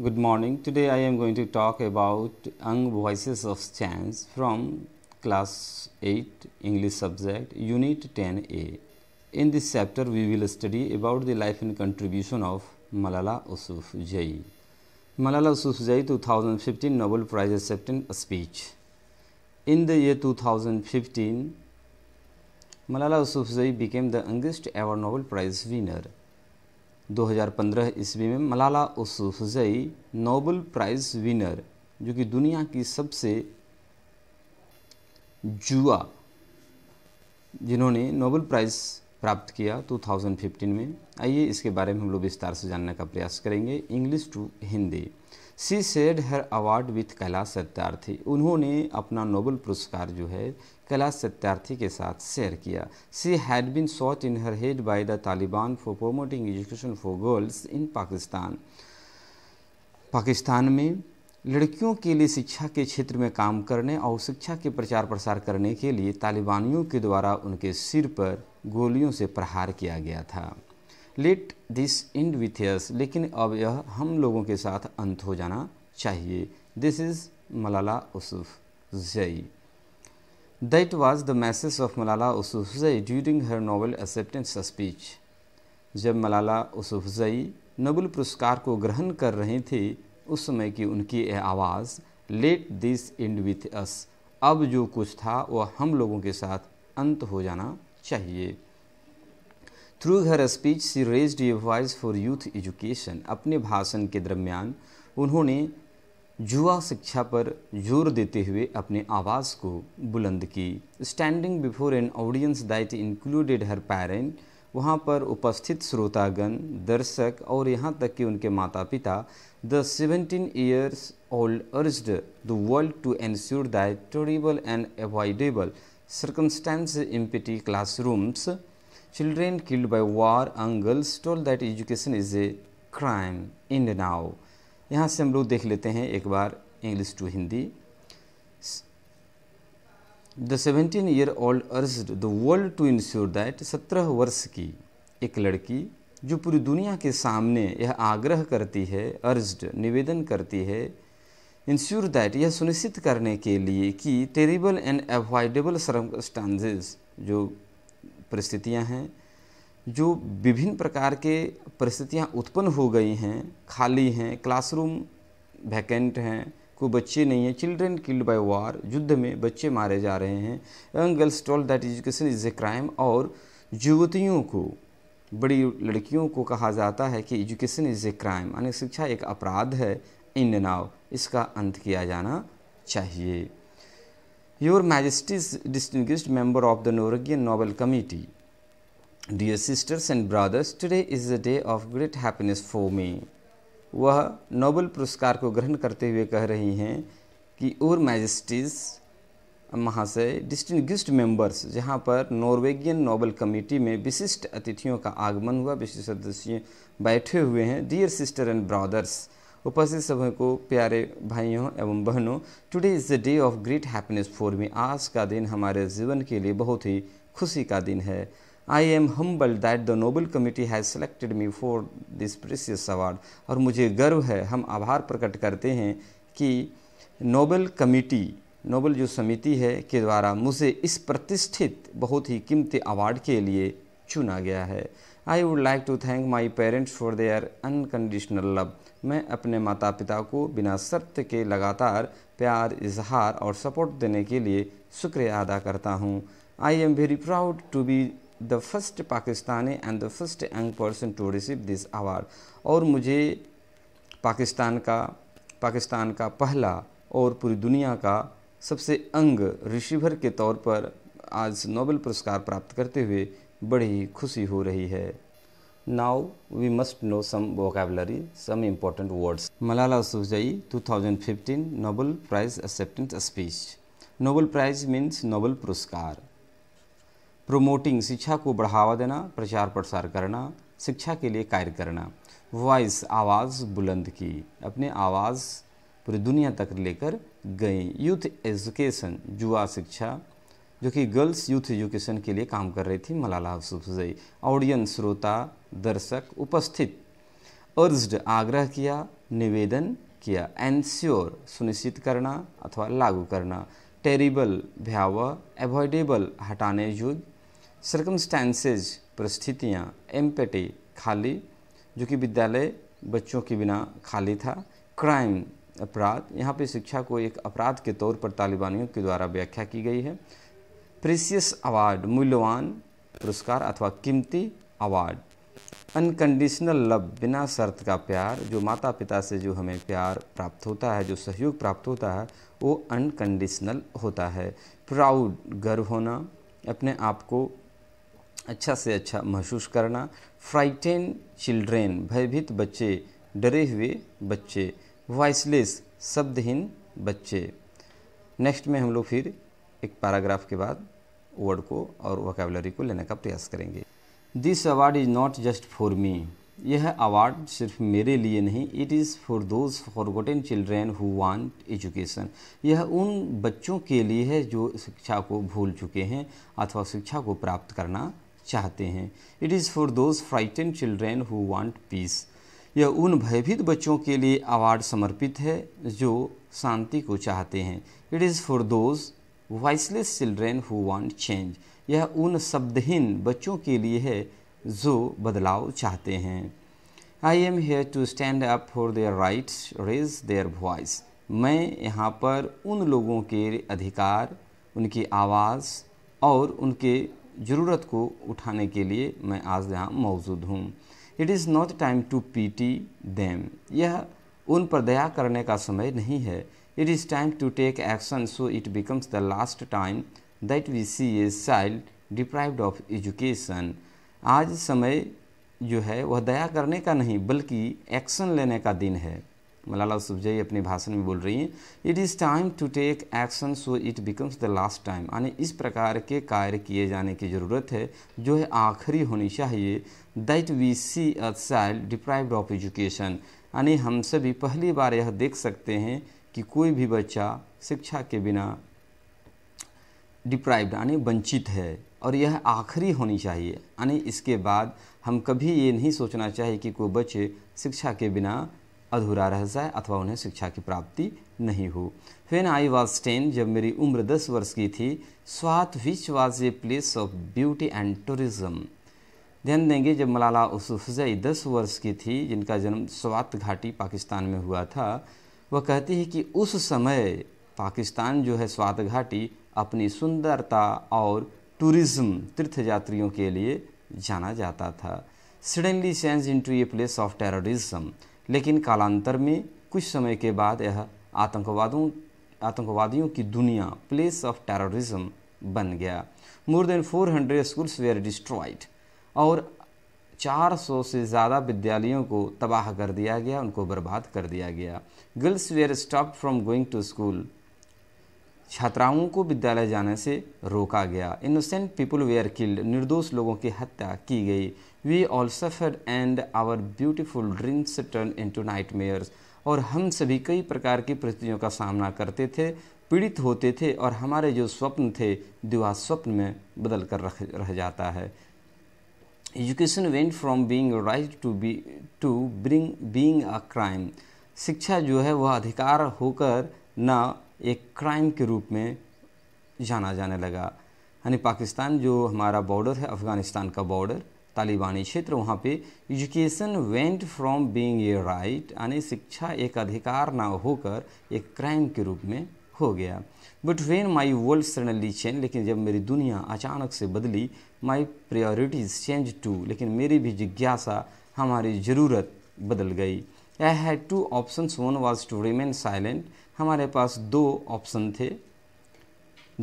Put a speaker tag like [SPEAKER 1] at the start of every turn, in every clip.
[SPEAKER 1] Good morning. Today I am going to talk about Ang Voices of Chance from class 8 English subject unit 10A. In this chapter we will study about the life and contribution of Malala Yousafzai. Malala Yousafzai 2015 Nobel Prize acceptance speech. In the year 2015 Malala Yousafzai became the youngest ever Nobel Prize winner. 2015 ईस्वी में Malala Yousafzai Nobel prize winner जो कि दुनिया की सबसे जुआ जिन्होंने Nobel prize प्राप्त किया 2015 में आइए इसके बारे में हम लोग विस्तार से जानने का प्रयास करेंगे English to Hindi she said her award with Kailash Satyarthi उन्होंने अपना नोबल पुरस्कार जो है कैलाश सत्यार्थी के साथ शेयर किया she had been shot in her head by the Taliban for promoting education for girls in Pakistan Pakistan में लड़कियों के लिए शिक्षा के क्षेत्र में काम करने और शिक्षा के प्रचार प्रसार करने के लिए तालिबानियों के द्वारा उनके सिर पर गोलियों से प्रहार किया गया था let this end with us लेकिन अब यह हम लोगों के साथ अंत हो जाना चाहिए this is Malala Yousafzai that was the message of Malala जई during her Nobel acceptance speech जब मलाला जई नोबल पुरस्कार को ग्रहण कर रही थी उस समय की उनकी यह आवाज़ let this end with us अब जो कुछ था वह हम लोगों के साथ अंत हो जाना चाहिए through her speech she raised a voice for youth education अपने भाषण के दरमियान उन्होंने युवा शिक्षा पर जोर देते हुए अपने आवाज़ को बुलंद की standing before an audience that included her parent वहाँ पर उपस्थित श्रोतागण दर्शक और यहाँ तक कि उनके माता पिता the seventeen years old urged the world to ensure that tolerable and avoidable circumstance empty rooms Children killed by war angles told that education is a crime in now. यहाँ से हम लोग देख लेते हैं एक बार English to Hindi the seventeen year old urge the world to ensure that सत्रह वर्ष की एक लड़की जो पूरी दुनिया के सामने यह आग्रह करती है अर्ज्ड निवेदन करती है इंश्योर दैट यह सुनिश्चित करने के लिए कि टेरिबल एंड एवॉइडेबल सर्कस्टांसेस जो परिस्थितियां हैं जो विभिन्न प्रकार के परिस्थितियां उत्पन्न हो गई हैं खाली हैं क्लासरूम वैकेंट हैं कोई बच्चे नहीं हैं चिल्ड्रेन किल्ड बाय वार युद्ध में बच्चे मारे जा रहे हैं young girls told that education is a crime और युवतियों को बड़ी लड़कियों को कहा जाता है कि एजुकेशन इज़ ए क्राइम यानी शिक्षा एक अपराध है इन नाव इसका अंत किया जाना चाहिए Your Majesty's distinguished member of the Norwegian Nobel Committee, dear sisters and brothers, today is a day of great happiness for me. वह नोबेल पुरस्कार को ग्रहण करते हुए कह रही हैं कि और मैजिस्टीज महाशय डिस्टिंग्विश्ड मेंबर्स जहां पर नॉर्वेगियन नोबेल कमेटी में विशिष्ट अतिथियों का आगमन हुआ विशिष्ट सदस्य बैठे हुए हैं डियर सिस्टर एंड ब्रदर्स उपस्थित सभी को प्यारे भाइयों एवं बहनों today is the day of great happiness for me आज का दिन हमारे जीवन के लिए बहुत ही खुशी का दिन है I am humble that the Nobel committee has selected me for this precious award और मुझे गर्व है हम आभार प्रकट करते हैं कि नोबल कमिटी नोबल जो समिति है के द्वारा मुझे इस प्रतिष्ठित बहुत ही कीमती अवार्ड के लिए चुना गया है I would like to thank my parents for their unconditional love मैं अपने माता पिता को बिना शर्त के लगातार प्यार इजहार और सपोर्ट देने के लिए शुक्रिया अदा करता हूँ I am very proud to be the first Pakistani and the first young person to receive this award और मुझे पाकिस्तान का पाकिस्तान का पहला और पूरी दुनिया का सबसे अंग रिसीवर के तौर पर आज नोबेल पुरस्कार प्राप्त करते हुए बड़ी खुशी हो रही है Now we must know some vocabulary, words important words. Two thousand 2015 Nobel prize acceptance speech Nobel prize means Nobel पुरस्कार प्रोमोटिंग शिक्षा को बढ़ावा देना प्रचार प्रसार करना शिक्षा के लिए कार्य करना वॉइस आवाज़ बुलंद की अपने आवाज़ पूरी दुनिया तक लेकर गई यूथ एजुकेशन युवा शिक्षा जो कि गर्ल्स यूथ एजुकेशन के लिए काम कर रही थी मलाला यूसुफजई ऑडियंस श्रोता दर्शक उपस्थित अर्ज्ड आग्रह किया निवेदन किया एनश्योर सुनिश्चित करना अथवा लागू करना टेरिबल भयावह एवॉयडेबल हटाने युग सर्कमस्टेंसेज परिस्थितियाँ एम्पेटी खाली जो कि विद्यालय बच्चों के बिना खाली था क्राइम अपराध यहाँ पे शिक्षा को एक अपराध के तौर पर तालिबानियों के द्वारा व्याख्या की गई है प्रीसियस अवार्ड मूल्यवान पुरस्कार अथवा कीमती अवार्ड अनकंडीशनल लव बिना शर्त का प्यार जो माता पिता से जो हमें प्यार प्राप्त होता है जो सहयोग प्राप्त होता है वो अनकंडीशनल होता है प्राउड गर्व होना अपने आप को अच्छा से अच्छा महसूस करना फ्राइटेन चिल्ड्रेन भयभीत बच्चे डरे हुए बच्चे वॉइसलेस शब्दहीन बच्चे नेक्स्ट में हम लोग फिर एक पैराग्राफ के बाद वर्ड को और वोकेबलरी को लेने का प्रयास करेंगे this award is not just for me यह अवार्ड सिर्फ मेरे लिए नहीं it is for those forgotten children who want education यह उन बच्चों के लिए है जो शिक्षा को भूल चुके हैं अथवा शिक्षा को प्राप्त करना चाहते हैं it is for those frightened children who want peace यह उन भयभीत बच्चों के लिए अवार्ड समर्पित है जो शांति को चाहते हैं it is for those voiceless children who want change यह उन शब्दहीन बच्चों के लिए है जो बदलाव चाहते हैं I am here to stand up for their rights raise their voice मैं यहाँ पर उन लोगों के अधिकार उनकी आवाज़ और उनके ज़रूरत को उठाने के लिए मैं आज यहाँ मौजूद हूँ it is not time to pity them यह उन पर दया करने का समय नहीं है it is time to take action so it becomes the last time that we see a child deprived of education आज समय जो है वह दया करने का नहीं बल्कि एक्शन लेने का दिन है मलाला सुबजई अपने भाषण में बोल रही हैं it is time to take action so it becomes the last time यानी इस प्रकार के कार्य किए जाने की ज़रूरत है जो है आखिरी होनी चाहिए that we see a child deprived of education यानी हम सभी पहली बार यह देख सकते हैं कि कोई भी बच्चा शिक्षा के बिना डिप्राइव्ड यानी वंचित है और यह आखिरी होनी चाहिए यानी इसके बाद हम कभी ये नहीं सोचना चाहिए कि कोई बच्चे शिक्षा के बिना अधूरा रह जाए अथवा उन्हें शिक्षा की प्राप्ति नहीं हो वेन आई वॉज टेन जब मेरी उम्र दस वर्ष की थी Swat which was a place of beauty and tourism ध्यान देंगे जब मलाला उसफजई दस वर्ष की थी जिनका जन्म स्वात घाटी पाकिस्तान में हुआ था वह कहती है कि उस समय पाकिस्तान जो है स्वात घाटी अपनी सुंदरता और टूरिज्म तीर्थ यात्रियों के लिए जाना जाता था suddenly change into a place of terrorism लेकिन कालांतर में कुछ समय के बाद यह आतंकवादों आतंकवादियों की दुनिया प्लेस ऑफ टेररिज्म बन गया more than 400 schools were destroyed और 400 से ज़्यादा विद्यालयों को तबाह कर दिया गया उनको बर्बाद कर दिया गया girls were stop from going to school छात्राओं को विद्यालय जाने से रोका गया इनोसेंट पीपल वेयर किल्ड निर्दोष लोगों की हत्या की गई we all suffer and our beautiful dreams turn in nightmares और हम सभी कई प्रकार की परिस्थितियों का सामना करते थे पीड़ित होते थे और हमारे जो स्वप्न थे दिवा स्वप्न में बदल कर रख रह जाता है education went from being right to be to bring being a crime शिक्षा जो है वह अधिकार होकर ना एक क्राइम के रूप में जाना जाने लगा यानी पाकिस्तान जो हमारा बॉर्डर है अफ़गानिस्तान का बॉर्डर तालिबानी क्षेत्र वहाँ पे education went from being a right यानी शिक्षा एक अधिकार ना होकर एक क्राइम के रूप में हो गया but when my world suddenly change लेकिन जब मेरी दुनिया अचानक से बदली माई प्रायोरिटीज़ चेंज टू लेकिन मेरी भी जिज्ञासा हमारी ज़रूरत बदल गई I had two option one was to remain silent हमारे पास दो ऑप्शन थे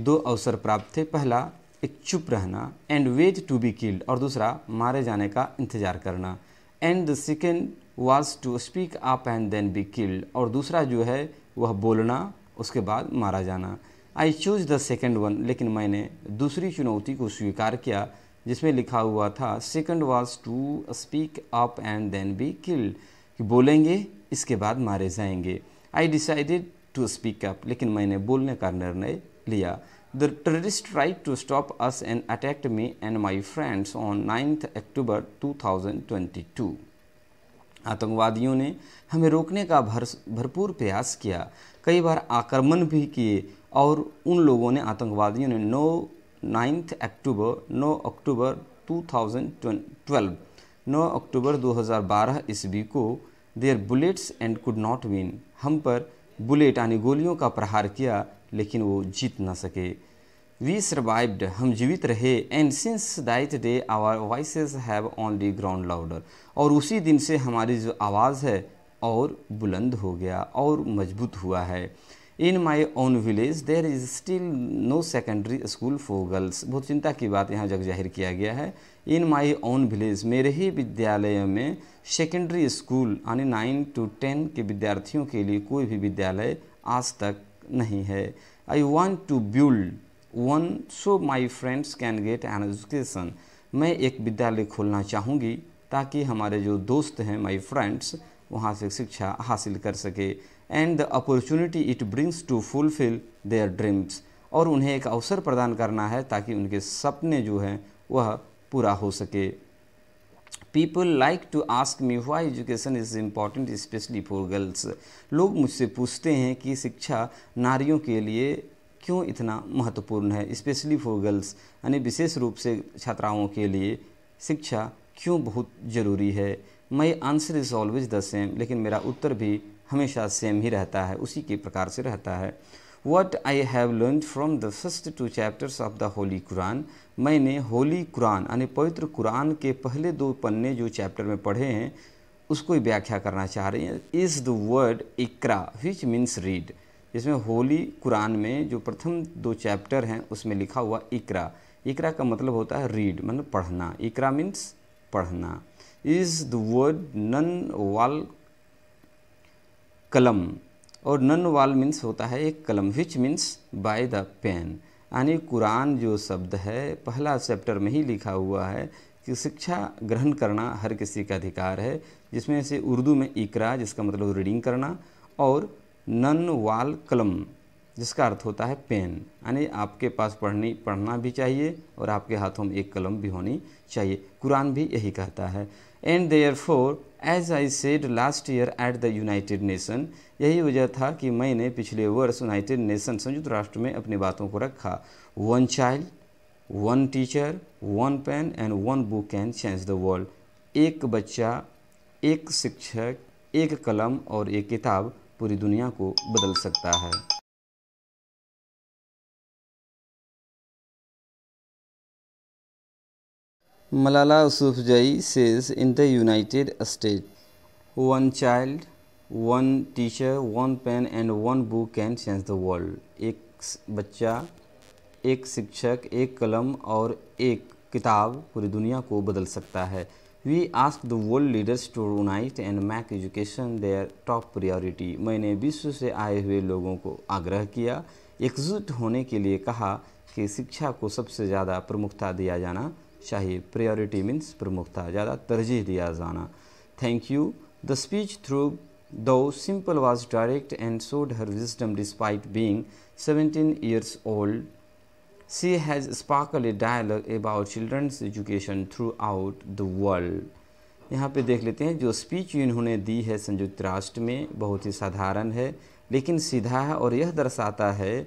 [SPEAKER 1] दो अवसर प्राप्त थे पहला एक चुप रहना and wait to be killed और दूसरा मारे जाने का इंतजार करना and the second was to speak up and then be killed और दूसरा जो है वह बोलना उसके बाद मारा जाना I choose the second one लेकिन मैंने दूसरी चुनौती को स्वीकार किया जिसमें लिखा हुआ था second was to speak up and then be killed कि बोलेंगे इसके बाद मारे जाएंगे I decided to speak up लेकिन मैंने बोलने का निर्णय लिया the terrorists tried to stop us and attacked me and my friends on ninth October two thousand twenty two आतंकवादियों ने हमें रोकने का भर भरपूर प्रयास किया कई बार आक्रमण भी किए और उन लोगों ने आतंकवादियों ने नो नाइन्थ अक्टूबर नौ अक्टूबर टू थाउजेंड ट्वेल्व नौ अक्टूबर दो हज़ार बारह ईस्वी को their bullets and could not win हम पर बुलेट यानी गोलियों का प्रहार किया लेकिन वो जीत ना सके वी सर्वाइव्ड हम जीवित रहे and since that day our voice have only ground louder और उसी दिन से हमारी जो आवाज़ है और बुलंद हो गया और मजबूत हुआ है in my own village there is still no secondary school for girls बहुत चिंता की बात यहाँ जग जाहिर किया गया है इन माई ओन विलेज मेरे ही विद्यालय में सेकेंडरी स्कूल यानी नाइन टू टेन के विद्यार्थियों के लिए कोई भी विद्यालय आज तक नहीं है I want to build one so my friends can get an education मैं एक विद्यालय खोलना चाहूँगी ताकि हमारे जो दोस्त हैं माई फ्रेंड्स वहाँ से शिक्षा हासिल कर सके and the opportunity it brings to fulfil their dreams और उन्हें एक अवसर प्रदान करना है ताकि उनके सपने जो हैं वह पूरा हो सके people like to ask me why education is important specially for girls लोग मुझसे पूछते हैं कि शिक्षा नारियों के लिए क्यों इतना महत्वपूर्ण है स्पेशली फॉर गर्ल्स यानी विशेष रूप से छात्राओं के लिए शिक्षा क्यों बहुत ज़रूरी है my answer is always the same लेकिन मेरा उत्तर भी हमेशा सेम ही रहता है उसी के प्रकार से रहता है what I have learn from the first two chapters of the holy Quran मैंने होली कुरान यानी पवित्र कुरान के पहले दो पन्ने जो चैप्टर में पढ़े हैं उसको व्याख्या करना चाह रही हैं इज़ द वर्ड इकरा विच मीन्स रीड जिसमें होली कुरान में जो प्रथम दो चैप्टर हैं उसमें लिखा हुआ इकरा इकरा का मतलब होता है रीड मतलब पढ़ना इकरा मीन्स पढ़ना इज़ द वर्ड नन वाल कलम और नन वाल मीन्स होता है एक कलम which means by the pen यानी कुरान जो शब्द है पहला चैप्टर में ही लिखा हुआ है कि शिक्षा ग्रहण करना हर किसी का अधिकार है जिसमें से उर्दू में इकरा जिसका मतलब रीडिंग करना और नन वाल कलम जिसका अर्थ होता है पेन यानी आपके पास पढ़नी पढ़ना भी चाहिए और आपके हाथों में एक कलम भी होनी चाहिए कुरान भी यही कहता है and for as I said last year at the United Nation यही वजह था कि मैंने पिछले वर्ष यूनाइटेड नेशन संयुक्त राष्ट्र में अपनी बातों को रखा one child one teacher one pen and one book can change the world एक बच्चा एक शिक्षक एक कलम और एक किताब पूरी दुनिया को बदल सकता है Malala Yousafzai says in the United States, one child, one teacher, one pen and one book can change the world. एक बच्चा, एक शिक्षक, एक कलम और एक किताब पूरी दुनिया को बदल सकता है we ask the world leaders to unite and make education their top priority मैंने विश्व से आए हुए लोगों को आग्रह किया एकजुट होने के लिए कहा कि शिक्षा को सबसे ज़्यादा प्रमुखता दिया जाना चाहिए प्रायोरिटी मीन्स प्रमुखता ज़्यादा तरजीह दिया जाना thank you the speech through though simple was direct and showed her wisdom despite being seventeen years old she has sparkle a dialogue about children's education throughout the world यहाँ पे देख लेते हैं जो स्पीच इन्होंने दी है संयुक्त राष्ट्र में बहुत ही साधारण है लेकिन सीधा है और यह दर्शाता है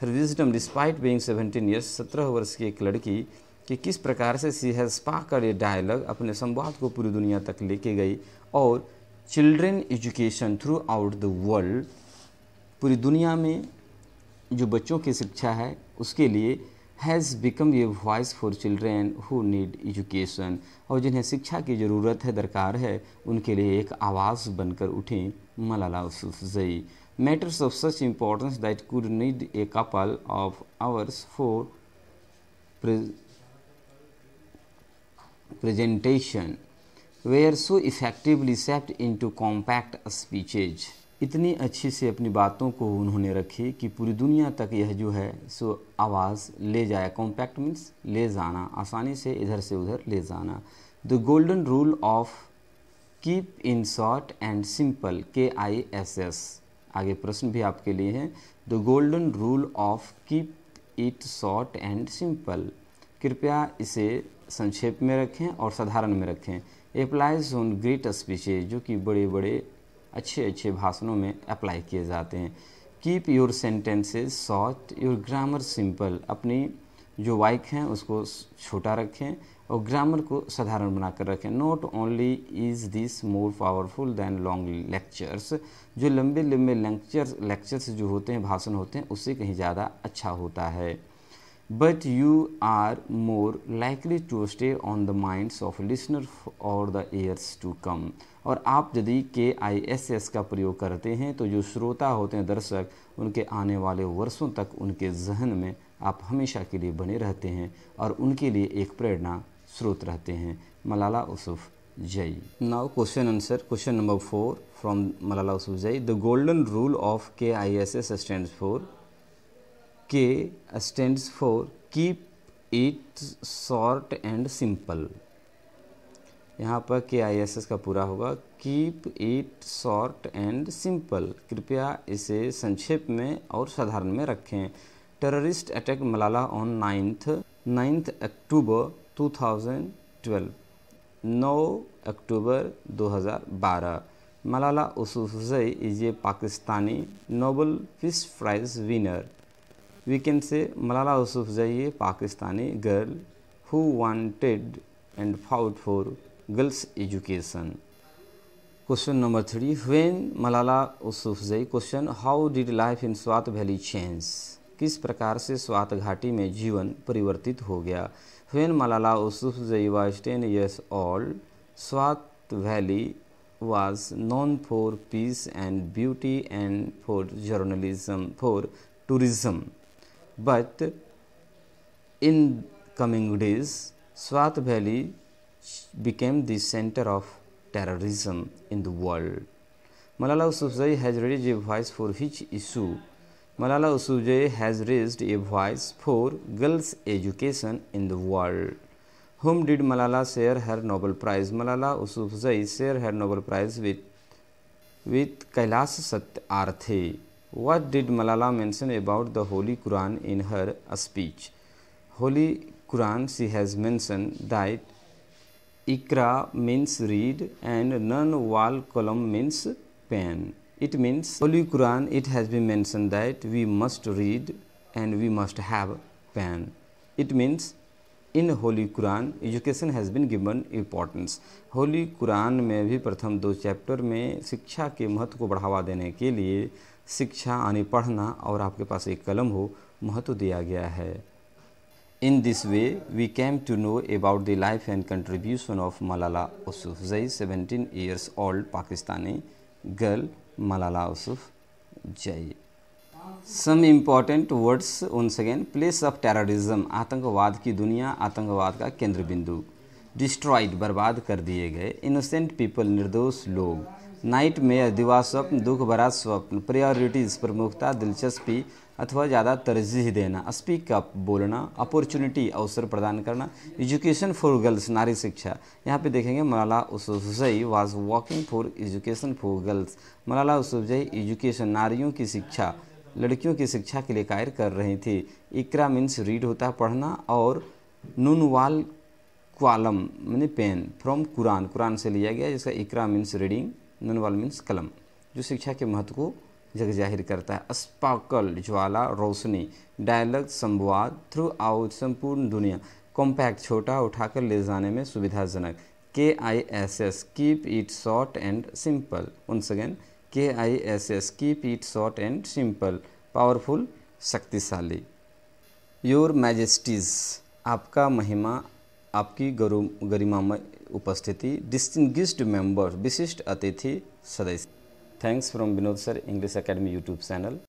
[SPEAKER 1] her wisdom despite being seventeen years सत्रह वर्ष की एक लड़की कि किस प्रकार से सी हैज़ पा का ये डायलॉग अपने संवाद को पूरी दुनिया तक लेके गई और children education throughout the world पूरी दुनिया में जो बच्चों की शिक्षा है उसके लिए हैज़ बिकम ये voice for children who need education और जिन्हें शिक्षा की ज़रूरत है दरकार है उनके लिए एक आवाज़ बनकर उठें Malala Yousafzai matters of such importance that could need a couple of hours for or so so effectively in two compact speeches इतनी अच्छी से अपनी बातों को उन्होंने रखी कि पूरी दुनिया तक यह जो है सो आवाज़ ले जाए कॉम्पैक्ट मीन्स ले जाना आसानी से इधर से उधर ले जाना the golden rule of keep in short and simple K I S S आगे प्रश्न भी आपके लिए हैं the golden rule of keep it short and simple कृपया इसे संक्षेप में रखें और साधारण में रखें अप्लाइज ऑन ग्रेट स्पीचेज जो कि बड़े बड़े अच्छे अच्छे भाषणों में अप्लाई किए जाते हैं keep your sentences short your grammar simple अपनी जो वाइक हैं उसको छोटा रखें और ग्रामर को साधारण बनाकर रखें not only is this more powerful than long lectures जो लंबे लंबे लेक्चर्स लेक्चर्स जो होते हैं भाषण होते हैं उससे कहीं ज़्यादा अच्छा होता है but you are more likely to stay on the minds of listener or the years to come और आप यदि के आई एस एस का प्रयोग करते हैं तो जो श्रोता होते हैं दर्शक उनके आने वाले वर्षों तक उनके जहन में आप हमेशा के लिए बने रहते हैं और उनके लिए एक प्रेरणा स्रोत रहते हैं Malala Yousafzai now question answer question number four from Malala Yousafzai the golden rule of K I S S stand for K stands for keep it short and simple यहाँ पर के आई एस एस का पूरा होगा keep it short and simple कृपया इसे संक्षेप में और साधारण में रखें terrorist attack Malala on ninth ninth October 2012 9 अक्टूबर 2012 Malala Yousafzai is a Pakistani Nobel fish prize winner we can say Malala Yousafzai a Pakistani girl who wanted and fought for girls education question number three when Malala Yousafzai question how did life in Swat valley change किस प्रकार से स्वात घाटी में जीवन परिवर्तित हो गया when Malala Yousafzai was ten years old Swat valley was known for peace and beauty and for journalism for tourism but in coming days Swat Valley became the center of terrorism in the world. Malala usufzai has raised a voice for which issue? Malala usufzai has raised a voice for girls' education in the world. Whom did Malala share her Nobel Prize? Malala usufzai shared her Nobel Prize with with Kailash Satyarthi. What did Malala mention about the Holy Quran in her speech? Holy Quran she has mentioned that Ikra means read and non wal column means pen. It means Holy Quran it has been mentioned that we must read and we must have pen. It means in holy Quran education has been given importance holy Quran में भी प्रथम दो chapter में शिक्षा के महत्व को बढ़ावा देने के लिए शिक्षा यानी पढ़ना और आपके पास एक कलम हो महत्व दिया गया है in this way we came to know about the life and contribution of Malala Zai seventeen years old Pakistani girl Malala Yousafzai some important words उन सेकेंड प्लेस ऑफ टेररिज्म आतंकवाद की दुनिया आतंकवाद का केंद्र बिंदु डिस्ट्रॉयड बर्बाद कर दिए गए इनोसेंट पीपल निर्दोष लोग नाइट दिवा दिवास्वप्न दुख भरा स्वप्न प्रायोरिटीज़ प्रमुखता दिलचस्पी अथवा ज़्यादा तरजीह देना स्पीक अप बोलना अपॉर्चुनिटी अवसर प्रदान करना एजुकेशन फॉर गर्ल्स नारी शिक्षा यहाँ पे देखेंगे Malala Yousafzai was walking for education for girls Malala Yousafzai education नारियों की शिक्षा लड़कियों की शिक्षा के लिए कार्य कर रही थी इकरा मीन्स रीड होता है पढ़ना और नून वाल क्वालम मैंने पेन फ्रॉम कुरान कुरान से लिया गया जिसका इकरा मीन्स रीडिंग नन वाल मीन्स कलम जो शिक्षा के महत्व को जग जाहिर करता है स्पार्कल ज्वाला रोशनी डायलग संवाद थ्रू आउट संपूर्ण दुनिया कॉम्पैक्ट छोटा उठाकर ले जाने में सुविधाजनक K I S S keep it short and simple उन again K I S S keep it short and simple powerful शक्तिशाली योर मैजेस्टीज़ आपका महिमा आपकी गरु गरिमामय उपस्थिति डिस्टिंग्विश्ड मेंबर विशिष्ट अतिथि सदस्य thanks from Vinod sir English academy YouTube channel